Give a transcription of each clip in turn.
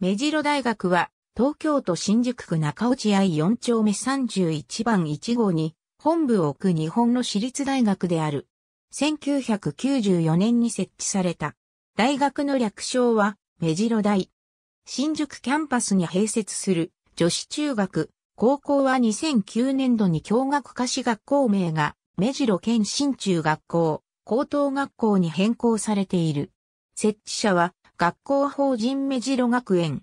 目白大学は、東京都新宿区中落合4丁目31番1号に、本部を置く日本の私立大学である。1994年に設置された。大学の略称は、目白大。新宿キャンパスに併設する女子中学、高校は2009年度に教学科士学校名が、目白県新中学校、高等学校に変更されている。設置者は、学校法人目白学園。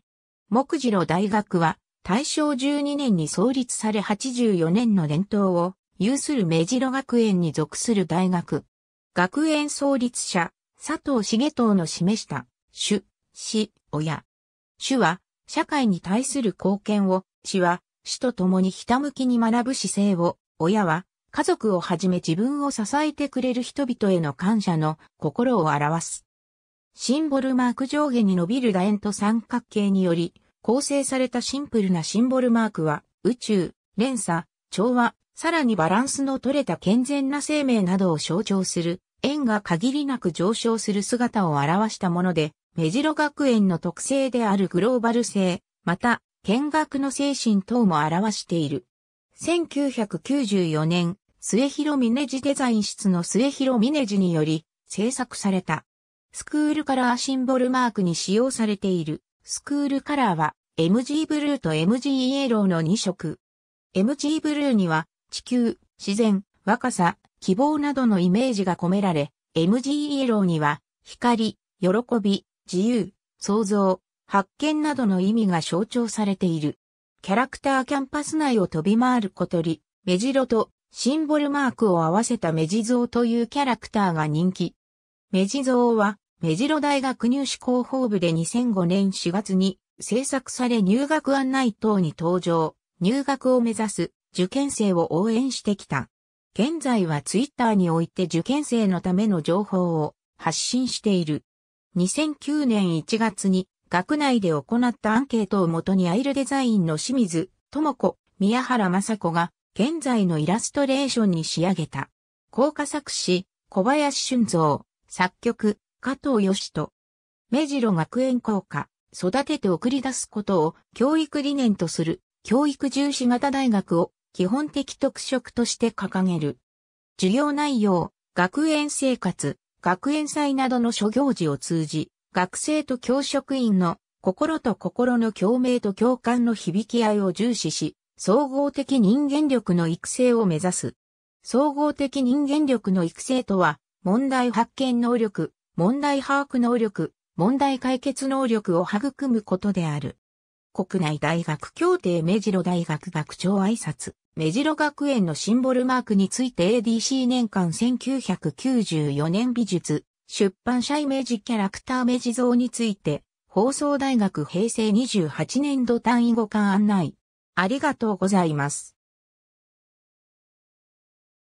木次郎大学は、大正12年に創立され84年の伝統を有する目白学園に属する大学。学園創立者、佐藤茂藤の示した、主、死、親。主は、社会に対する貢献を、死は、死と共にひたむきに学ぶ姿勢を、親は、家族をはじめ自分を支えてくれる人々への感謝の心を表す。シンボルマーク上下に伸びる楕円と三角形により構成されたシンプルなシンボルマークは宇宙、連鎖、調和、さらにバランスの取れた健全な生命などを象徴する円が限りなく上昇する姿を表したもので、目白学園の特性であるグローバル性、また、見学の精神等も表している。1994年、末広峰寺デザイン室の末広峰寺により制作されたスクールカラーシンボルマークに使用されている。スクールカラーは MG ブルーと MG イエローの2色。MG ブルーには地球、自然、若さ、希望などのイメージが込められ、MG イエローには光、喜び、自由、創造、発見などの意味が象徴されている。キャラクターキャンパス内を飛び回る小鳥、メジロとシンボルマークを合わせたメジゾウというキャラクターが人気。目地蔵は、目白大学入試広報部で2005年4月に制作され入学案内等に登場、入学を目指す受験生を応援してきた。現在はツイッターにおいて受験生のための情報を発信している。2009年1月に学内で行ったアンケートをもとにアイルデザインの清水、智子、宮原雅子が現在のイラストレーションに仕上げた。高科作詞、小林俊造、作曲、加藤義人。目白学園校歌、育てて送り出すことを教育理念とする、教育重視型大学を基本的特色として掲げる。授業内容、学園生活、学園祭などの諸行事を通じ、学生と教職員の心と心の共鳴と共感の響き合いを重視し、総合的人間力の育成を目指す。総合的人間力の育成とは、問題発見能力、問題把握能力、問題解決能力を育むことである。国内大学協定目白大学学長挨拶、目白学園のシンボルマークについて ADC 年間1994年美術、出版社イメージキャラクター目地像について、放送大学平成28年度単位互換案内。ありがとうございます。